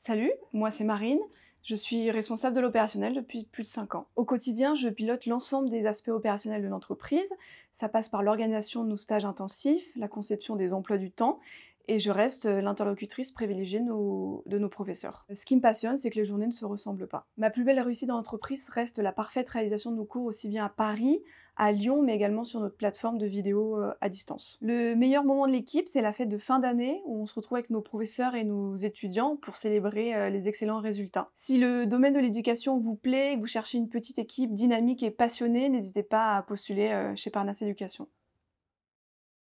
Salut, moi c'est Marine. Je suis responsable de l'opérationnel depuis plus de 5 ans. Au quotidien, je pilote l'ensemble des aspects opérationnels de l'entreprise. Ça passe par l'organisation de nos stages intensifs, la conception des emplois du temps, et je reste euh, l'interlocutrice privilégiée de nos, professeurs. Ce qui me passionne, c'est que les journées ne se ressemblent pas. Ma plus belle réussite dans l'entreprise reste la parfaite réalisation de nos cours aussi bien à Paris, à Lyon, mais également sur notre plateforme de vidéos euh, à distance. Le meilleur moment de l'équipe, c'est la fête de fin d'année où on se retrouve avec nos professeurs et nos étudiants pour célébrer euh, les excellents résultats. Si le domaine de l'éducation vous plaît, que vous cherchez une petite équipe dynamique et passionnée, n'hésitez pas à postuler euh, chez Parnasse Éducation.